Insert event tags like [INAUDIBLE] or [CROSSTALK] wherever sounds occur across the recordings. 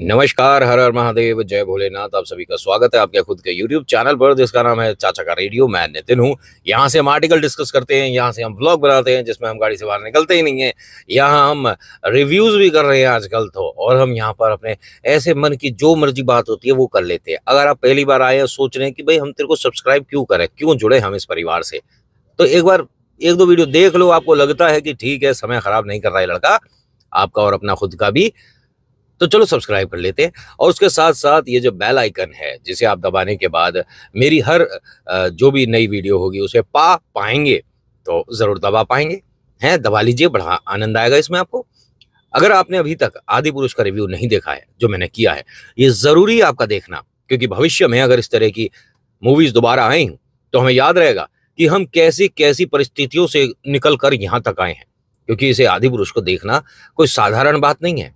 नमस्कार हर हर महादेव जय भोलेनाथ आप सभी का स्वागत है आपके खुद के यूट्यूब चैनल पर जिसका नाम है चाचा का रेडियो मैं नितिन हूँ यहाँ से हम आर्टिकल डिस्कस करते हैं यहाँ से हम ब्लॉग बनाते हैं जिसमें हम गाड़ी से बाहर निकलते ही नहीं है यहाँ हम रिव्यूज भी कर रहे हैं आजकल तो और हम यहाँ पर अपने ऐसे मन की जो मर्जी बात होती है वो कर लेते हैं अगर आप पहली बार आए और सोच रहे हैं कि भाई हम तेरे को सब्सक्राइब क्यों करें क्यों जुड़े हम इस परिवार से तो एक बार एक दो वीडियो देख लो आपको लगता है कि ठीक है समय खराब नहीं कर रहा है लड़का आपका और अपना खुद का भी तो चलो सब्सक्राइब कर लेते हैं और उसके साथ साथ ये जो बेल आइकन है जिसे आप दबाने के बाद मेरी हर जो भी नई वीडियो होगी उसे पा पाएंगे तो ज़रूर दबा पाएंगे हैं दबा लीजिए बड़ा आनंद आएगा इसमें आपको अगर आपने अभी तक आदि पुरुष का रिव्यू नहीं देखा है जो मैंने किया है ये ज़रूरी आपका देखना क्योंकि भविष्य में अगर इस तरह की मूवीज़ दोबारा आई तो हमें याद रहेगा कि हम कैसी कैसी परिस्थितियों से निकल कर यहाँ तक आए हैं क्योंकि इसे आदि पुरुष को देखना कोई साधारण बात नहीं है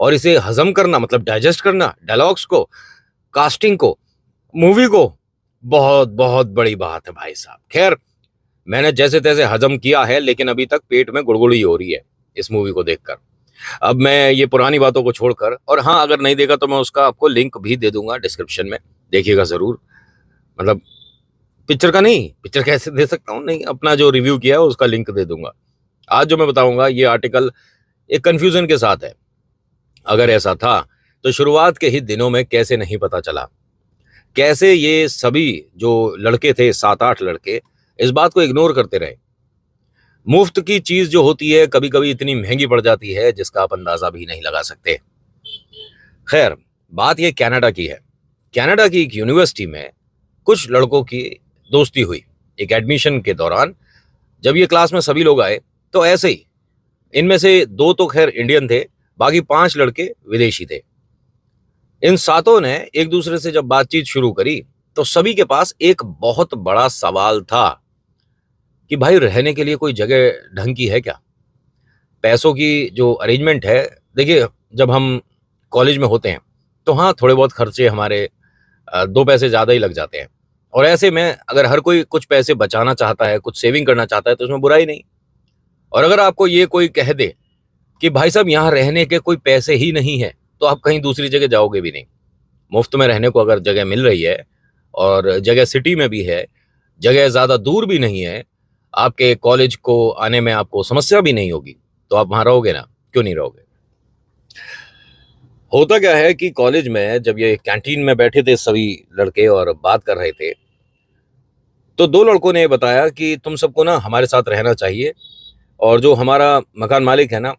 और इसे हजम करना मतलब डाइजेस्ट करना डायलॉग्स को कास्टिंग को मूवी को बहुत बहुत बड़ी बात है भाई साहब खैर मैंने जैसे तैसे हजम किया है लेकिन अभी तक पेट में गुड़गुड़ी हो रही है इस मूवी को देखकर अब मैं ये पुरानी बातों को छोड़कर और हाँ अगर नहीं देखा तो मैं उसका आपको लिंक भी दे दूंगा डिस्क्रिप्शन में देखिएगा ज़रूर मतलब पिक्चर का नहीं पिक्चर कैसे दे सकता हूँ नहीं अपना जो रिव्यू किया है उसका लिंक दे दूंगा आज जो मैं बताऊंगा ये आर्टिकल एक कंफ्यूजन के साथ है अगर ऐसा था तो शुरुआत के ही दिनों में कैसे नहीं पता चला कैसे ये सभी जो लड़के थे सात आठ लड़के इस बात को इग्नोर करते रहे मुफ्त की चीज जो होती है कभी कभी इतनी महंगी पड़ जाती है जिसका आप अंदाजा भी नहीं लगा सकते खैर बात यह कनाडा की है कनाडा की एक यूनिवर्सिटी में कुछ लड़कों की दोस्ती हुई एक एडमिशन के दौरान जब ये क्लास में सभी लोग आए तो ऐसे ही इनमें से दो तो खैर इंडियन थे बाकी पांच लड़के विदेशी थे इन सातों ने एक दूसरे से जब बातचीत शुरू करी तो सभी के पास एक बहुत बड़ा सवाल था कि भाई रहने के लिए कोई जगह ढंग की है क्या पैसों की जो अरेंजमेंट है देखिए जब हम कॉलेज में होते हैं तो हाँ थोड़े बहुत खर्चे हमारे दो पैसे ज़्यादा ही लग जाते हैं और ऐसे में अगर हर कोई कुछ पैसे बचाना चाहता है कुछ सेविंग करना चाहता है तो उसमें बुरा ही नहीं और अगर आपको ये कोई कह दे कि भाई साहब यहाँ रहने के कोई पैसे ही नहीं है तो आप कहीं दूसरी जगह जाओगे भी नहीं मुफ्त में रहने को अगर जगह मिल रही है और जगह सिटी में भी है जगह ज़्यादा दूर भी नहीं है आपके कॉलेज को आने में आपको समस्या भी नहीं होगी तो आप वहाँ रहोगे ना क्यों नहीं रहोगे होता क्या है कि कॉलेज में जब ये कैंटीन में बैठे थे सभी लड़के और बात कर रहे थे तो दो लड़कों ने बताया कि तुम सबको ना हमारे साथ रहना चाहिए और जो हमारा मकान मालिक है ना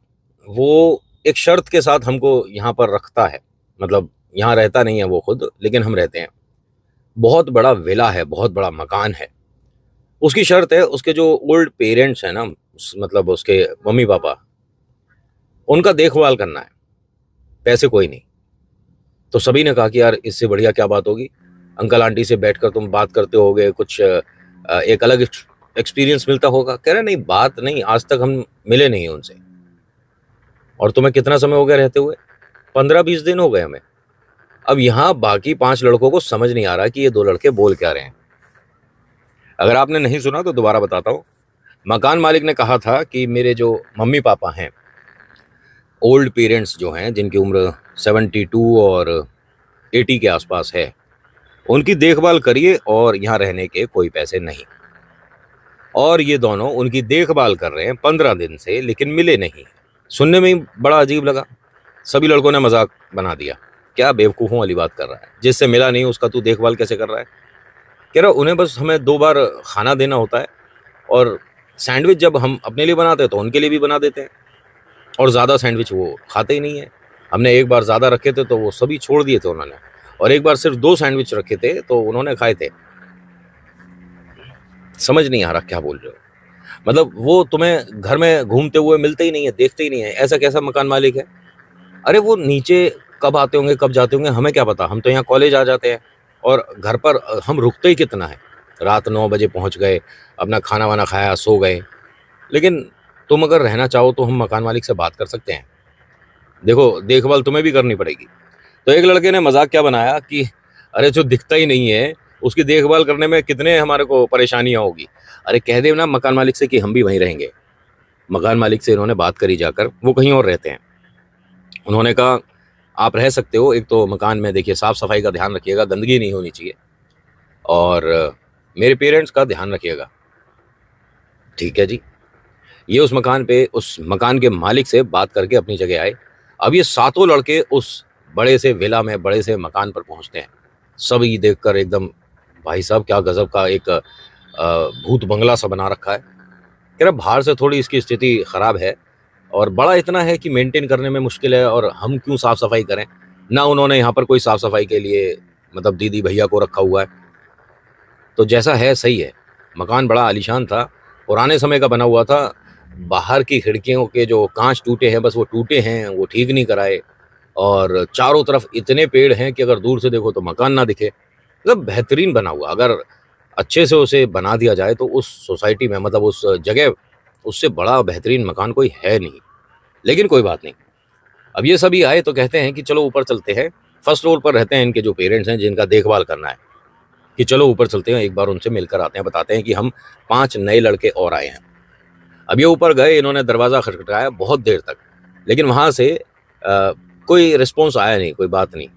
वो एक शर्त के साथ हमको यहाँ पर रखता है मतलब यहाँ रहता नहीं है वो खुद लेकिन हम रहते हैं बहुत बड़ा विला है बहुत बड़ा मकान है उसकी शर्त है उसके जो ओल्ड पेरेंट्स हैं ना मतलब उसके मम्मी पापा उनका देखभाल करना है पैसे कोई नहीं तो सभी ने कहा कि यार इससे बढ़िया क्या बात होगी अंकल आंटी से बैठकर तुम बात करते होगे कुछ एक अलग एक्सपीरियंस मिलता होगा कह रहे नहीं बात नहीं आज तक हम मिले नहीं उनसे और तुम्हें कितना समय हो गया रहते हुए पंद्रह बीस दिन हो गए हमें अब यहाँ बाकी पांच लड़कों को समझ नहीं आ रहा कि ये दो लड़के बोल क्या रहे हैं अगर आपने नहीं सुना तो दोबारा बताता हूँ मकान मालिक ने कहा था कि मेरे जो मम्मी पापा हैं ओल्ड पेरेंट्स जो हैं जिनकी उम्र 72 और 80 के आसपास है उनकी देखभाल करिए और यहाँ रहने के कोई पैसे नहीं और ये दोनों उनकी देखभाल कर रहे हैं पंद्रह दिन से लेकिन मिले नहीं सुनने में ही बड़ा अजीब लगा सभी लड़कों ने मजाक बना दिया क्या बेवकूफ़ों वाली बात कर रहा है जिससे मिला नहीं उसका तू देखभाल कैसे कर रहा है कह रहा उन्हें बस हमें दो बार खाना देना होता है और सैंडविच जब हम अपने लिए बनाते हैं तो उनके लिए भी बना देते हैं और ज़्यादा सैंडविच वो खाते ही नहीं है हमने एक बार ज़्यादा रखे थे तो वो सभी छोड़ दिए थे उन्होंने और एक बार सिर्फ दो सैंडविच रखे थे तो उन्होंने खाए थे समझ नहीं आ रहा क्या बोल रहे हो मतलब वो तुम्हें घर में घूमते हुए मिलते ही नहीं है देखते ही नहीं है ऐसा कैसा मकान मालिक है अरे वो नीचे कब आते होंगे कब जाते होंगे हमें क्या पता हम तो यहाँ कॉलेज आ जाते हैं और घर पर हम रुकते ही कितना है रात नौ बजे पहुँच गए अपना खाना वाना खाया सो गए लेकिन तुम अगर रहना चाहो तो हम मकान मालिक से बात कर सकते हैं देखो देखभाल तुम्हें भी करनी पड़ेगी तो एक लड़के ने मजाक क्या बनाया कि अरे जो दिखता ही नहीं है उसकी देखभाल करने में कितने हमारे को परेशानियाँ होगी अरे कह दे ना मकान मालिक से कि हम भी वहीं रहेंगे मकान मालिक से इन्होंने बात करी जाकर वो कहीं और रहते हैं उन्होंने कहा आप रह सकते हो एक तो मकान में देखिए साफ़ सफाई का ध्यान रखिएगा गंदगी नहीं होनी चाहिए और मेरे पेरेंट्स का ध्यान रखिएगा ठीक है जी ये उस मकान पे उस मकान के मालिक से बात करके अपनी जगह आए अब ये सातों लड़के उस बड़े से विला में बड़े से मकान पर पहुंचते हैं सब ये देखकर एकदम भाई साहब क्या गजब का एक भूत बंगला सा बना रखा है कह रहे बाहर से थोड़ी इसकी स्थिति खराब है और बड़ा इतना है कि मेंटेन करने में मुश्किल है और हम क्यों साफ सफाई करें ना उन्होंने यहाँ पर कोई साफ सफाई के लिए मतलब दीदी भैया को रखा हुआ है तो जैसा है सही है मकान बड़ा आलिशान था पुराने समय का बना हुआ था बाहर की खिड़कियों के जो कांच टूटे हैं बस वो टूटे हैं वो ठीक नहीं कराए और चारों तरफ इतने पेड़ हैं कि अगर दूर से देखो तो मकान ना दिखे मतलब बेहतरीन बना हुआ अगर अच्छे से उसे बना दिया जाए तो उस सोसाइटी में मतलब उस जगह उससे बड़ा बेहतरीन मकान कोई है नहीं लेकिन कोई बात नहीं अब ये सभी आए तो कहते हैं कि चलो ऊपर चलते हैं फर्स्ट फ्लोर पर रहते हैं इनके जो पेरेंट्स हैं जिनका देखभाल करना है कि चलो ऊपर चलते हैं एक बार उनसे मिलकर आते हैं बताते हैं कि हम पांच नए लड़के और आए हैं अब ये ऊपर गए इन्होंने दरवाज़ा खटखटाया बहुत देर तक लेकिन वहाँ से आ, कोई रिस्पॉन्स आया नहीं कोई बात नहीं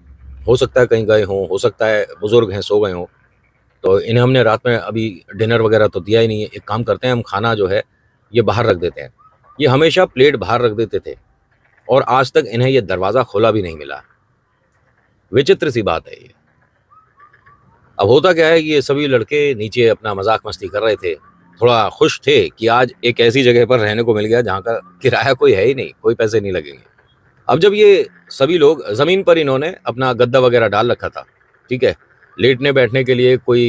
हो सकता है कहीं गए हों हो सकता है बुज़ुर्ग हैं सो गए हों तो इन्हें हमने रात में अभी डिनर वगैरह तो दिया ही नहीं है एक काम करते हैं हम खाना जो है ये बाहर रख देते हैं ये हमेशा प्लेट बाहर रख देते थे और आज तक इन्हें यह दरवाज़ा खोला भी नहीं मिला विचित्र सी बात है ये अब होता क्या है कि ये सभी लड़के नीचे अपना मजाक मस्ती कर रहे थे थोड़ा खुश थे कि आज एक ऐसी जगह पर रहने को मिल गया जहाँ का किराया कोई है ही नहीं कोई पैसे नहीं लगेंगे अब जब ये सभी लोग ज़मीन पर इन्होंने अपना गद्दा वगैरह डाल रखा था ठीक है लेटने बैठने के लिए कोई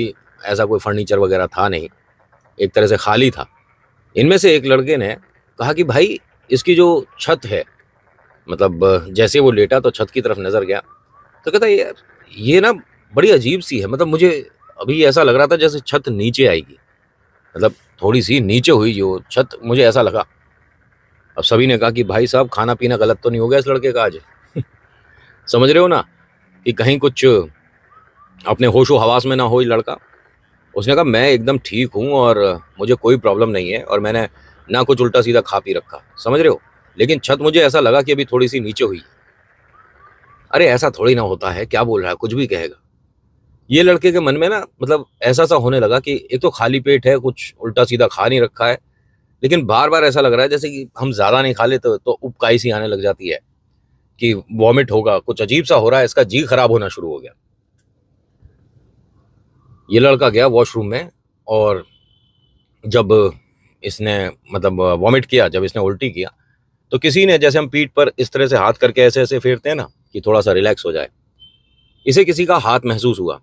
ऐसा कोई फर्नीचर वगैरह था नहीं एक तरह से खाली था इनमें से एक लड़के ने कहा कि भाई इसकी जो छत है मतलब जैसे वो लेटा तो छत की तरफ नज़र गया तो कहता यार ये ना बड़ी अजीब सी है मतलब मुझे अभी ऐसा लग रहा था जैसे छत नीचे आएगी मतलब थोड़ी सी नीचे हुई जो छत मुझे ऐसा लगा अब सभी ने कहा कि भाई साहब खाना पीना गलत तो नहीं हो गया इस लड़के का आज [LAUGHS] समझ रहे हो ना कि कहीं कुछ अपने होशो हवास में ना हो लड़का उसने कहा मैं एकदम ठीक हूँ और मुझे कोई प्रॉब्लम नहीं है और मैंने ना कुछ उल्टा सीधा खा पी रखा समझ रहे हो लेकिन छत मुझे ऐसा लगा कि अभी थोड़ी सी नीचे हुई अरे ऐसा थोड़ी ना होता है क्या बोल रहा है कुछ भी कहेगा ये लड़के के मन में ना मतलब ऐसा सा होने लगा कि एक तो खाली पेट है कुछ उल्टा सीधा खा नहीं रखा है लेकिन बार बार ऐसा लग रहा है जैसे कि हम ज़्यादा नहीं खा लेते तो उपकाई सी आने लग जाती है कि वॉमिट होगा कुछ अजीब सा हो रहा है इसका जी खराब होना शुरू हो गया ये लड़का गया वॉशरूम में और जब इसने मतलब वॉमिट किया जब इसने उल्टी किया तो किसी ने जैसे हम पीठ पर इस तरह से हाथ करके ऐसे ऐसे फेरते हैं ना कि थोड़ा सा रिलैक्स हो जाए इसे किसी का हाथ महसूस हुआ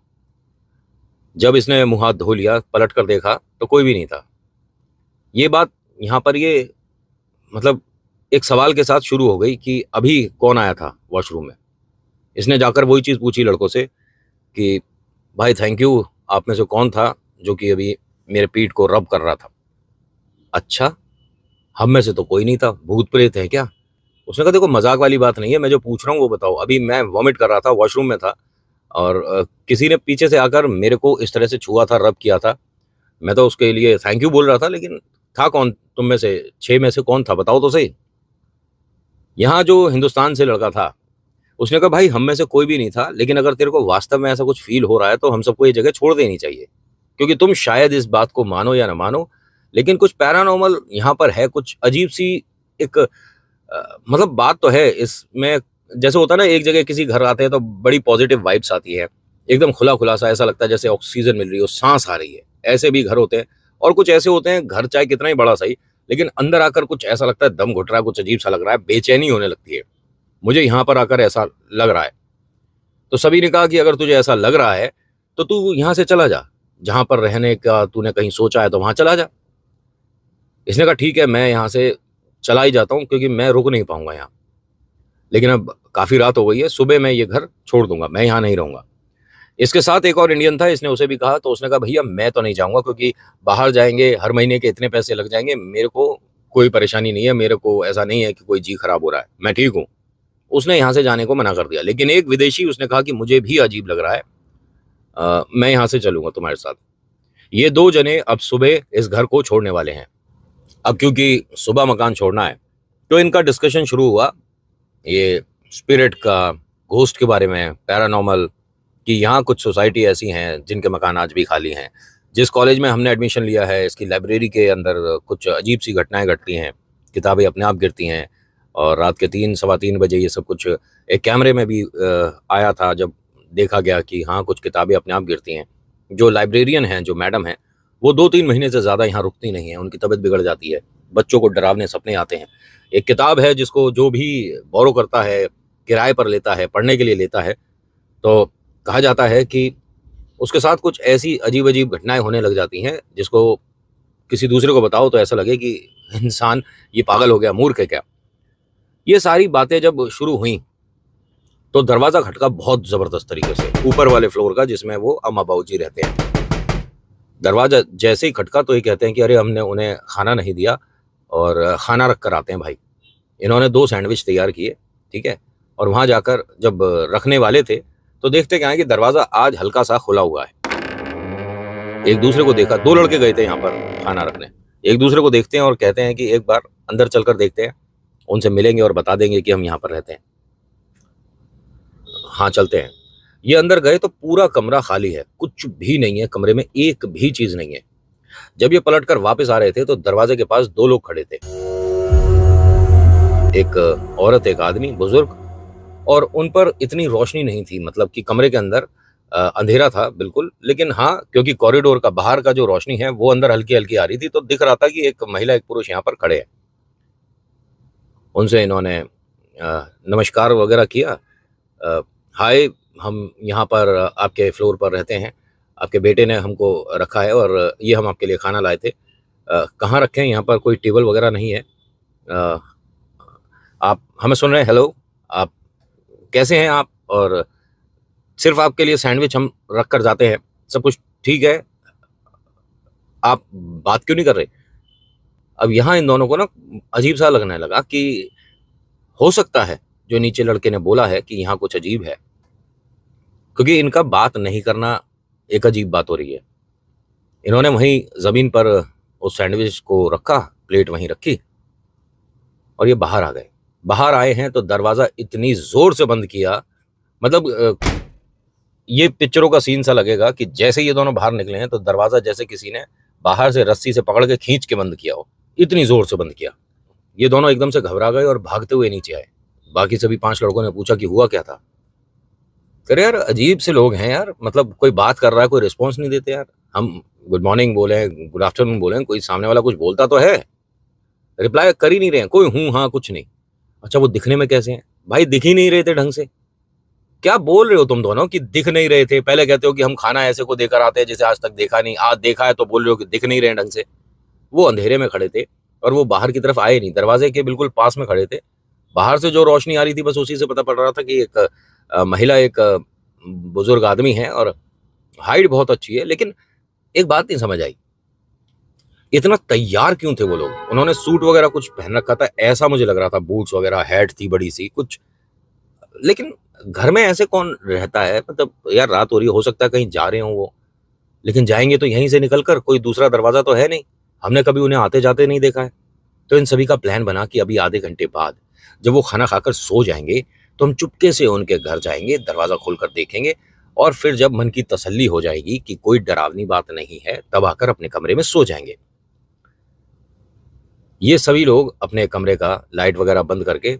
जब इसने मुंह हाथ धो लिया पलट कर देखा तो कोई भी नहीं था ये बात यहाँ पर ये मतलब एक सवाल के साथ शुरू हो गई कि अभी कौन आया था वॉशरूम में इसने जाकर वही चीज़ पूछी लड़कों से कि भाई थैंक यू आप में से कौन था जो कि अभी मेरे पीठ को रब कर रहा था अच्छा हम में से तो कोई नहीं था भूत प्रेत है क्या उसने कहा देखो मजाक वाली बात नहीं है मैं जो पूछ रहा हूँ वो बताओ अभी मैं वॉमिट कर रहा था वॉशरूम में था और किसी ने पीछे से आकर मेरे को इस तरह से छुआ था रब किया था मैं तो उसके लिए थैंक यू बोल रहा था लेकिन था कौन तुम में से छह में से कौन था बताओ तो सही यहाँ जो हिंदुस्तान से लड़का था उसने कहा भाई हम में से कोई भी नहीं था लेकिन अगर तेरे को वास्तव में ऐसा कुछ फील हो रहा है तो हम सबको ये जगह छोड़ देनी चाहिए क्योंकि तुम शायद इस बात को मानो या ना मानो लेकिन कुछ पैरानॉर्मल यहाँ पर है कुछ अजीब सी एक आ, मतलब बात तो है इसमें जैसे होता है ना एक जगह किसी घर आते हैं तो बड़ी पॉजिटिव वाइब्स आती है एकदम खुला खुला सा ऐसा लगता है जैसे ऑक्सीजन मिल रही हो सांस आ रही है ऐसे भी घर होते हैं और कुछ ऐसे होते हैं घर चाहे कितना ही बड़ा सही लेकिन अंदर आकर कुछ ऐसा लगता है दम घुट रहा है कुछ अजीब सा लग रहा है बेचैनी होने लगती है मुझे यहाँ पर आकर ऐसा लग रहा है तो सभी ने कहा कि अगर तुझे ऐसा लग रहा है तो तू यहाँ से चला जा जहाँ पर रहने का तूने कहीं सोचा है तो वहाँ चला जा इसने कहा ठीक है मैं यहाँ से चला ही जाता हूँ क्योंकि मैं रुक नहीं पाऊँगा यहाँ लेकिन अब काफ़ी रात हो गई है सुबह मैं ये घर छोड़ दूंगा मैं यहाँ नहीं रहूँगा इसके साथ एक और इंडियन था इसने उसे भी कहा तो उसने कहा भैया मैं तो नहीं जाऊँगा क्योंकि बाहर जाएंगे हर महीने के इतने पैसे लग जाएंगे मेरे को कोई परेशानी नहीं है मेरे को ऐसा नहीं है कि कोई जी खराब हो रहा है मैं ठीक हूँ उसने यहाँ से जाने को मना कर दिया लेकिन एक विदेशी उसने कहा कि मुझे भी अजीब लग रहा है आ, मैं यहाँ से चलूंगा तुम्हारे साथ ये दो जने अब सुबह इस घर को छोड़ने वाले हैं अब क्योंकि सुबह मकान छोड़ना है तो इनका डिस्कशन शुरू हुआ ये स्पिरिट का घोस्ट के बारे में पैरानॉमल कि यहाँ कुछ सोसाइटी ऐसी हैं जिनके मकान आज भी खाली हैं जिस कॉलेज में हमने एडमिशन लिया है इसकी लाइब्रेरी के अंदर कुछ अजीब सी घटनाएं घटती हैं किताबें अपने आप गिरती हैं और रात के तीन सवा तीन बजे ये सब कुछ एक कैमरे में भी आया था जब देखा गया कि हाँ कुछ किताबें अपने आप गिरती हैं जो लाइब्रेरियन हैं जो मैडम हैं वो दो तीन महीने से ज़्यादा यहाँ रुकती नहीं है उनकी तबीयत बिगड़ जाती है बच्चों को डरावने सपने आते हैं एक किताब है जिसको जो भी बोरो करता है किराए पर लेता है पढ़ने के लिए लेता है तो कहा जाता है कि उसके साथ कुछ ऐसी अजीब अजीब घटनाएं होने लग जाती हैं जिसको किसी दूसरे को बताओ तो ऐसा लगे कि इंसान ये पागल हो गया मूर्ख है क्या ये सारी बातें जब शुरू हुई तो दरवाज़ा खटका बहुत ज़बरदस्त तरीके से ऊपर वाले फ्लोर का जिसमें वो अम्मा बाबू जी रहते हैं दरवाज़ा जैसे ही खटका तो ये कहते हैं कि अरे हमने उन्हें खाना नहीं दिया और खाना रख कर आते हैं भाई इन्होंने दो सैंडविच तैयार किए ठीक है और वहाँ जाकर जब रखने वाले थे तो देखते क्या है कि दरवाजा आज हल्का सा खुला हुआ है एक दूसरे को देखा दो लड़के गए थे यहाँ पर खाना रखने एक दूसरे को देखते हैं और कहते हैं कि एक बार अंदर चलकर देखते हैं उनसे मिलेंगे और बता देंगे कि हम यहाँ पर रहते हैं हाँ चलते हैं ये अंदर गए तो पूरा कमरा खाली है कुछ भी नहीं है कमरे में एक भी चीज नहीं है जब ये पलट कर वापस आ रहे थे तो दरवाजे के पास दो लोग खड़े थे एक औरत एक आदमी बुजुर्ग और उन पर इतनी रोशनी नहीं थी मतलब कि कमरे के अंदर आ, अंधेरा था बिल्कुल लेकिन हाँ क्योंकि कॉरिडोर का बाहर का जो रोशनी है वो अंदर हल्की हल्की आ रही थी तो दिख रहा था कि एक महिला एक पुरुष यहाँ पर खड़े हैं उनसे इन्होंने नमस्कार वगैरह किया हाय हम यहाँ पर आपके फ्लोर पर रहते हैं आपके बेटे ने हमको रखा है और ये हम आपके लिए खाना लाए थे कहाँ रखे हैं यहाँ पर कोई टेबल वगैरह नहीं है आ, आप हमें सुन रहे हैं हेलो आप कैसे हैं आप और सिर्फ आपके लिए सैंडविच हम रख कर जाते हैं सब कुछ ठीक है आप बात क्यों नहीं कर रहे अब यहाँ इन दोनों को ना अजीब सा लगने लगा कि हो सकता है जो नीचे लड़के ने बोला है कि यहाँ कुछ अजीब है क्योंकि इनका बात नहीं करना एक अजीब बात हो रही है इन्होंने वहीं ज़मीन पर उस सैंडविच को रखा प्लेट वहीं रखी और ये बाहर आ गए बाहर आए हैं तो दरवाज़ा इतनी ज़ोर से बंद किया मतलब ये पिक्चरों का सीन सा लगेगा कि जैसे ये दोनों बाहर निकले हैं तो दरवाज़ा जैसे किसी ने बाहर से रस्सी से पकड़ के खींच के बंद किया हो इतनी ज़ोर से बंद किया ये दोनों एकदम से घबरा गए और भागते हुए नीचे आए बाकी सभी पांच लड़कों ने पूछा कि हुआ क्या था अरे यार अजीब से लोग हैं यार मतलब कोई बात कर रहा है कोई रिस्पॉन्स नहीं देते यार हम गुड मॉर्निंग बोले गुड आफ्टरनून बोले कोई सामने वाला कुछ बोलता तो है रिप्लाई कर ही नहीं रहे हैं कोई हूँ हाँ कुछ नहीं अच्छा वो दिखने में कैसे हैं भाई दिख ही नहीं रहे थे ढंग से क्या बोल रहे हो तुम दोनों कि दिख नहीं रहे थे पहले कहते हो कि हम खाना ऐसे को देकर आते हैं जिसे आज तक देखा नहीं आज देखा है तो बोल रहे हो कि दिख नहीं रहे ढंग से वो अंधेरे में खड़े थे और वो बाहर की तरफ आए नहीं दरवाजे के बिल्कुल पास में खड़े थे बाहर से जो रोशनी आ रही थी बस उसी से पता पड़ रहा था कि एक महिला एक बुजुर्ग आदमी है और हाइट बहुत अच्छी है लेकिन एक बात नहीं समझ आई इतना तैयार क्यों थे वो लोग उन्होंने सूट वगैरह कुछ पहन रखा था ऐसा मुझे लग रहा था बूट्स वगैरह हैट थी बड़ी सी कुछ लेकिन घर में ऐसे कौन रहता है मतलब यार रात हो रही हो सकता है कहीं जा रहे हो वो लेकिन जाएंगे तो यहीं से निकल कर कोई दूसरा दरवाज़ा तो है नहीं हमने कभी उन्हें आते जाते नहीं देखा है तो इन सभी का प्लान बना कि अभी आधे घंटे बाद जब वो खाना खाकर सो जाएंगे तो हम चुपके से उनके घर जाएंगे दरवाज़ा खोलकर देखेंगे और फिर जब मन की तसल्ली हो जाएगी कि कोई डरावनी बात नहीं है तब आकर अपने कमरे में सो जाएंगे ये सभी लोग अपने कमरे का लाइट वगैरह बंद करके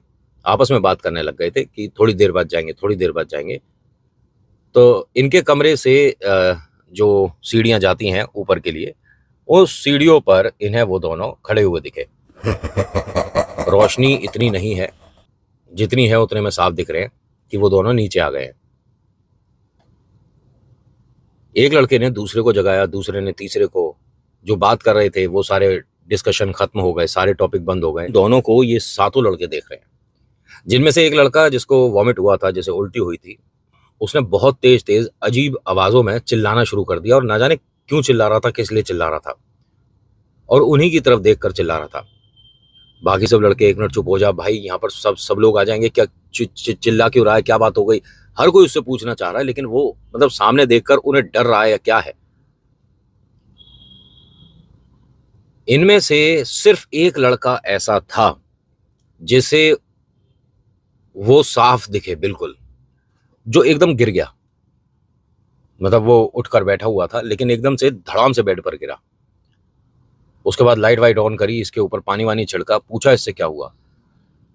आपस में बात करने लग गए थे कि थोड़ी देर बाद जाएंगे थोड़ी देर बाद जाएंगे तो इनके कमरे से जो सीढ़ियाँ जाती हैं ऊपर के लिए उस सीढ़ियों पर इन्हें वो दोनों खड़े हुए दिखे [LAUGHS] रोशनी इतनी नहीं है जितनी है उतने में साफ दिख रहे हैं कि वो दोनों नीचे आ गए हैं एक लड़के ने दूसरे को जगाया दूसरे ने तीसरे को जो बात कर रहे थे वो सारे डिस्कशन खत्म हो गए सारे टॉपिक बंद हो गए दोनों को ये सातों लड़के देख रहे हैं जिनमें से एक लड़का जिसको वॉमिट हुआ था जैसे उल्टी हुई थी उसने बहुत तेज तेज अजीब आवाज़ों में चिल्लाना शुरू कर दिया और ना जाने क्यों चिल्ला रहा था किस लिए चिल्ला रहा था और उन्हीं की तरफ देख कर चिल्ला रहा था बाकी सब लड़के एक मिनट चुप हो जा भाई यहाँ पर सब सब लोग आ जाएंगे क्या चिल्ला क्यों रहा है क्या बात हो गई हर कोई उससे पूछना चाह रहा है लेकिन वो मतलब सामने देखकर उन्हें डर रहा है या क्या है इनमें से सिर्फ एक लड़का ऐसा था जिसे वो साफ दिखे बिल्कुल जो एकदम गिर गया मतलब वो उठकर बैठा हुआ था लेकिन एकदम से धड़ाम से बेड पर गिरा उसके बाद लाइट वाइट ऑन करी इसके ऊपर पानी वानी छिड़का पूछा इससे क्या हुआ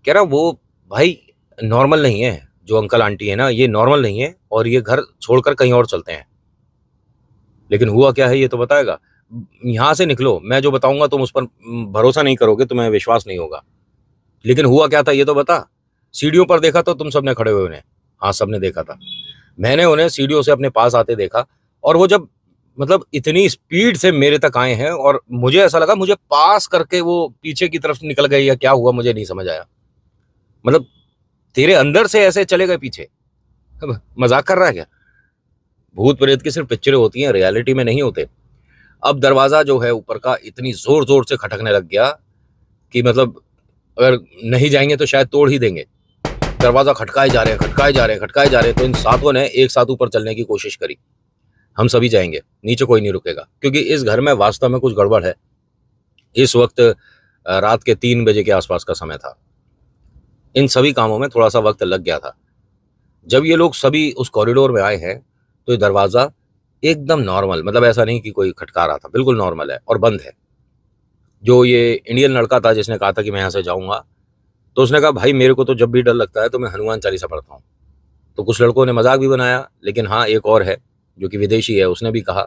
कह रहा वो भाई नॉर्मल नहीं है जो अंकल आंटी है ना ये नॉर्मल नहीं है और ये घर छोड़कर कहीं और चलते हैं लेकिन हुआ क्या है ये तो बताएगा यहाँ से निकलो मैं जो बताऊंगा तुम उस पर भरोसा नहीं करोगे तुम्हें विश्वास नहीं होगा लेकिन हुआ क्या था ये तो बता सीढ़ियों पर देखा तो तुम सबने खड़े हुए उन्हें हाँ सबने देखा था मैंने उन्हें सीढ़ियों से अपने पास आते देखा और वो जब मतलब इतनी स्पीड से मेरे तक आए हैं और मुझे ऐसा लगा मुझे पास करके वो पीछे की तरफ निकल गए या क्या हुआ मुझे नहीं समझ आया मतलब तेरे अंदर से ऐसे चले गए पीछे मजाक कर रहा है क्या भूत प्रेत की सिर्फ पिक्चरें होती हैं रियलिटी में नहीं होते अब दरवाज़ा जो है ऊपर का इतनी ज़ोर ज़ोर से खटकने लग गया कि मतलब अगर नहीं जाएंगे तो शायद तोड़ ही देंगे दरवाज़ा खटकाए जा रहे हैं खटकाए जा रहे हैं खटकाए जा रहे हैं तो इन सातों ने एक साथ ऊपर चलने की कोशिश करी हम सभी जाएंगे नीचे कोई नहीं रुकेगा क्योंकि इस घर में वास्तव में कुछ गड़बड़ है इस वक्त रात के तीन बजे के आसपास का समय था इन सभी कामों में थोड़ा सा वक्त लग गया था जब ये लोग सभी उस कॉरिडोर में आए हैं तो ये दरवाज़ा एकदम नॉर्मल मतलब ऐसा नहीं कि कोई खटका रहा था बिल्कुल नॉर्मल है और बंद है जो ये इंडियन लड़का था जिसने कहा था कि मैं यहाँ से जाऊँगा तो उसने कहा भाई मेरे को तो जब भी डर लगता है तो मैं हनुमान चालीसा पढ़ता हूँ तो कुछ लड़कों ने मजाक भी बनाया लेकिन हाँ एक और है जो कि विदेशी है उसने भी कहा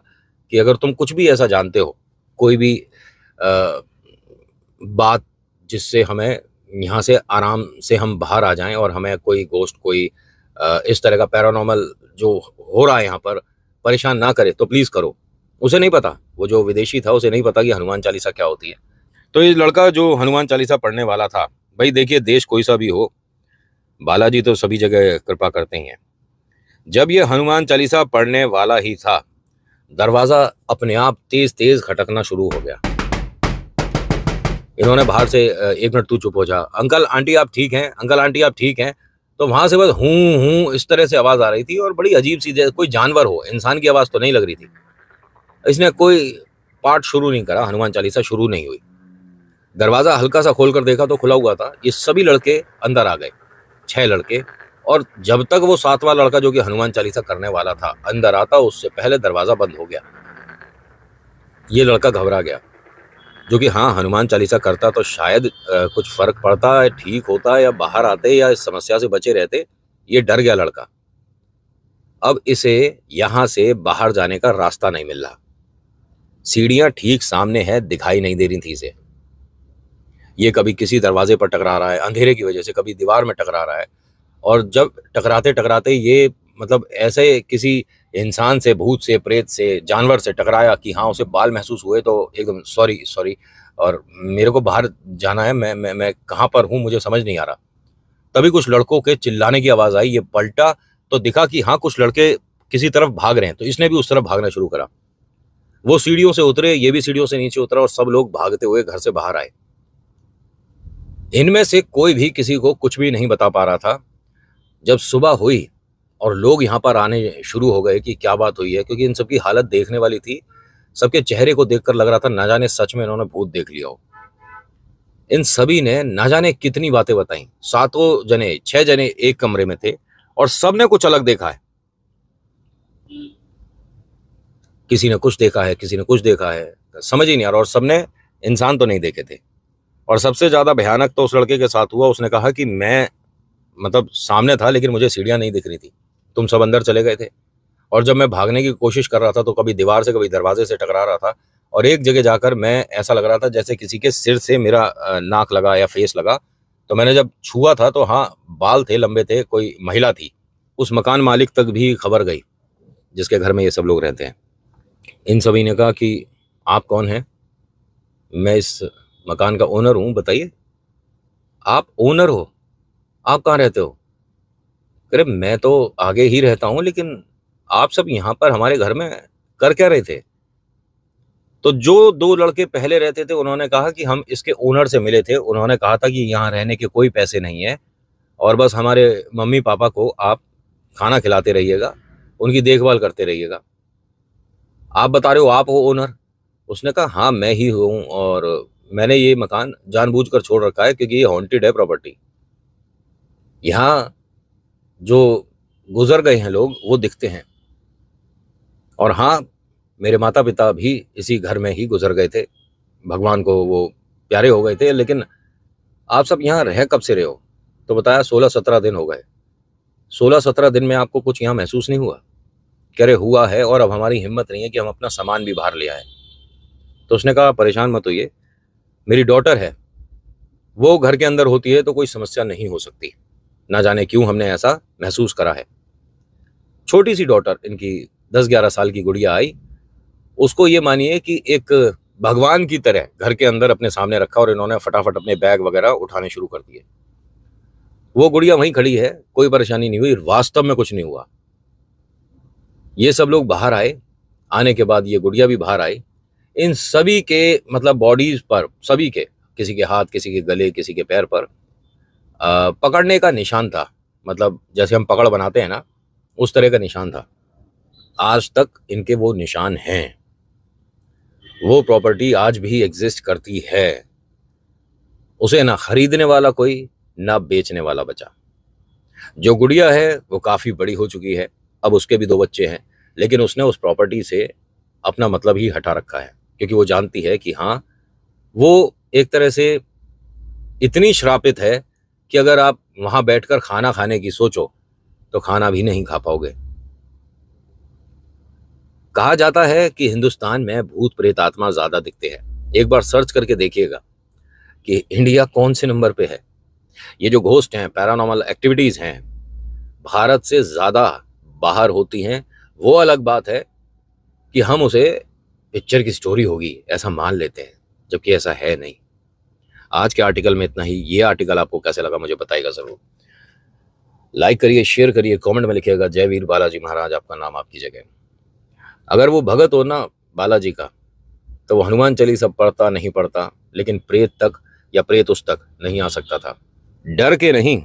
कि अगर तुम कुछ भी ऐसा जानते हो कोई भी आ, बात जिससे हमें यहाँ से आराम से हम बाहर आ जाएं और हमें कोई गोश्त कोई आ, इस तरह का पैरानॉर्मल जो हो रहा है यहाँ पर परेशान ना करे तो प्लीज़ करो उसे नहीं पता वो जो विदेशी था उसे नहीं पता कि हनुमान चालीसा क्या होती है तो ये लड़का जो हनुमान चालीसा पढ़ने वाला था भाई देखिए देश कोई सा भी हो बालाजी तो सभी जगह कृपा करते ही हैं जब ये हनुमान चालीसा पढ़ने वाला ही था दरवाज़ा अपने आप तेज़ तेज़ खटकना शुरू हो गया इन्होंने बाहर से एक मिनट तू चुप हो जा अंकल आंटी आप ठीक हैं अंकल आंटी आप ठीक हैं तो वहां से बस हूं हूं इस तरह से आवाज़ आ रही थी और बड़ी अजीब सी कोई जानवर हो इंसान की आवाज़ तो नहीं लग रही थी इसने कोई पाठ शुरू नहीं करा हनुमान चालीसा शुरू नहीं हुई दरवाज़ा हल्का सा खोल कर देखा तो खुला हुआ था ये सभी लड़के अंदर आ गए छह लड़के और जब तक वो सातवां लड़का जो कि हनुमान चालीसा करने वाला था अंदर आता उससे पहले दरवाज़ा बंद हो गया ये लड़का घबरा गया जो कि हाँ हनुमान चालीसा करता तो शायद आ, कुछ फ़र्क पड़ता है ठीक होता या बाहर आते या इस समस्या से बचे रहते ये डर गया लड़का अब इसे यहां से बाहर जाने का रास्ता नहीं मिल रहा सीढ़ियां ठीक सामने है दिखाई नहीं दे रही थी इसे ये कभी किसी दरवाजे पर टकरा रहा है अंधेरे की वजह से कभी दीवार में टकरा रहा है और जब टकराते टकराते ये मतलब ऐसे किसी इंसान से भूत से प्रेत से जानवर से टकराया कि हाँ उसे बाल महसूस हुए तो एकदम सॉरी सॉरी और मेरे को बाहर जाना है मैं मैं मैं कहाँ पर हूँ मुझे समझ नहीं आ रहा तभी कुछ लड़कों के चिल्लाने की आवाज़ आई ये पलटा तो दिखा कि हाँ कुछ लड़के किसी तरफ भाग रहे हैं तो इसने भी उस तरफ भागना शुरू करा वो सीढ़ियों से उतरे ये भी सीढ़ियों से नीचे उतरा और सब लोग भागते हुए घर से बाहर आए इनमें से कोई भी किसी को कुछ भी नहीं बता पा रहा था जब सुबह हुई और लोग यहाँ पर आने शुरू हो गए कि क्या बात हुई है क्योंकि इन सबकी हालत देखने वाली थी सबके चेहरे को देखकर लग रहा था ना जाने सच में इन्होंने भूत देख लिया हो इन सभी ने ना जाने कितनी बातें बताई सातों जने छह जने एक कमरे में थे और सबने कुछ अलग देखा है किसी ने कुछ देखा है किसी ने कुछ देखा है समझ ही नहीं आ रहा और सबने इंसान तो नहीं देखे थे और सबसे ज़्यादा भयानक तो उस लड़के के साथ हुआ उसने कहा कि मैं मतलब सामने था लेकिन मुझे सीढ़ियां नहीं दिख रही थी तुम सब अंदर चले गए थे और जब मैं भागने की कोशिश कर रहा था तो कभी दीवार से कभी दरवाजे से टकरा रहा था और एक जगह जाकर मैं ऐसा लग रहा था जैसे किसी के सिर से मेरा नाक लगा या फेस लगा तो मैंने जब छुआ था तो हाँ बाल थे लंबे थे कोई महिला थी उस मकान मालिक तक भी खबर गई जिसके घर में ये सब लोग रहते हैं इन सभी ने कहा कि आप कौन हैं मैं इस मकान का ओनर हूँ बताइए आप ओनर हो आप कहाँ रहते हो अरे मैं तो आगे ही रहता हूं लेकिन आप सब यहाँ पर हमारे घर में कर क्या रहे थे तो जो दो लड़के पहले रहते थे उन्होंने कहा कि हम इसके ओनर से मिले थे उन्होंने कहा था कि यहाँ रहने के कोई पैसे नहीं है और बस हमारे मम्मी पापा को आप खाना खिलाते रहिएगा उनकी देखभाल करते रहिएगा आप बता रहे हो आप हो ओनर उसने कहा हाँ मैं ही हूँ और मैंने ये मकान जानबूझकर छोड़ रखा है क्योंकि ये हॉन्टेड है प्रॉपर्टी यहाँ जो गुजर गए हैं लोग वो दिखते हैं और हाँ मेरे माता पिता भी इसी घर में ही गुजर गए थे भगवान को वो प्यारे हो गए थे लेकिन आप सब यहाँ रह कब से रहे हो तो बताया सोलह सत्रह दिन हो गए सोलह सत्रह दिन में आपको कुछ यहाँ महसूस नहीं हुआ कह रहे हुआ है और अब हमारी हिम्मत नहीं है कि हम अपना सामान भी बाहर ले आए तो उसने कहा परेशान मत होइए मेरी डॉटर है वो घर के अंदर होती है तो कोई समस्या नहीं हो सकती ना जाने क्यों हमने ऐसा महसूस करा है छोटी सी डॉटर इनकी दस ग्यारह साल की गुड़िया आई उसको ये मानिए कि एक भगवान की तरह घर के अंदर अपने सामने रखा और इन्होंने फटाफट अपने बैग वगैरह उठाने शुरू कर दिए वो गुड़िया वहीं खड़ी है कोई परेशानी नहीं हुई वास्तव में कुछ नहीं हुआ ये सब लोग बाहर आए आने के बाद ये गुड़िया भी बाहर आई इन सभी के मतलब बॉडीज पर सभी के किसी के हाथ किसी के गले किसी के पैर पर पकड़ने का निशान था मतलब जैसे हम पकड़ बनाते हैं ना उस तरह का निशान था आज तक इनके वो निशान हैं वो प्रॉपर्टी आज भी एग्जिस्ट करती है उसे ना खरीदने वाला कोई ना बेचने वाला बचा जो गुड़िया है वो काफ़ी बड़ी हो चुकी है अब उसके भी दो बच्चे हैं लेकिन उसने उस प्रॉपर्टी से अपना मतलब ही हटा रखा है क्योंकि वो जानती है कि हाँ वो एक तरह से इतनी श्रापित है कि अगर आप वहां बैठकर खाना खाने की सोचो तो खाना भी नहीं खा पाओगे कहा जाता है कि हिंदुस्तान में भूत प्रेत आत्मा ज़्यादा दिखते हैं एक बार सर्च करके देखिएगा कि इंडिया कौन से नंबर पे है ये जो घोष्ट हैं पैरानॉमल एक्टिविटीज़ हैं भारत से ज़्यादा बाहर होती हैं वो अलग बात है कि हम उसे पिक्चर की स्टोरी होगी ऐसा मान लेते हैं जबकि ऐसा है नहीं आज के आर्टिकल में इतना ही ये आर्टिकल आपको कैसे लगा मुझे बताएगा ज़रूर लाइक करिए शेयर करिए कमेंट में लिखिएगा जय वीर बालाजी महाराज आपका नाम आपकी जगह अगर वो भगत हो ना बालाजी का तो वो हनुमान चालीसा पढ़ता नहीं पढ़ता लेकिन प्रेत तक या प्रेत उस तक नहीं आ सकता था डर के नहीं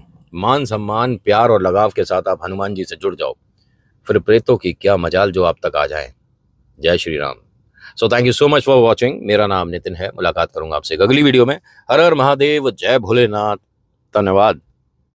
मान सम्मान प्यार और लगाव के साथ आप हनुमान जी से जुड़ जाओ फिर प्रेतों की क्या मजाल जो आप तक आ जाए जय Shri Ram so thank you so much for watching मेरा नाम नितिन है मुलाकात करूंगा आपसे अगली वीडियो में हर हर महादेव जय भोलेनाथ धन्यवाद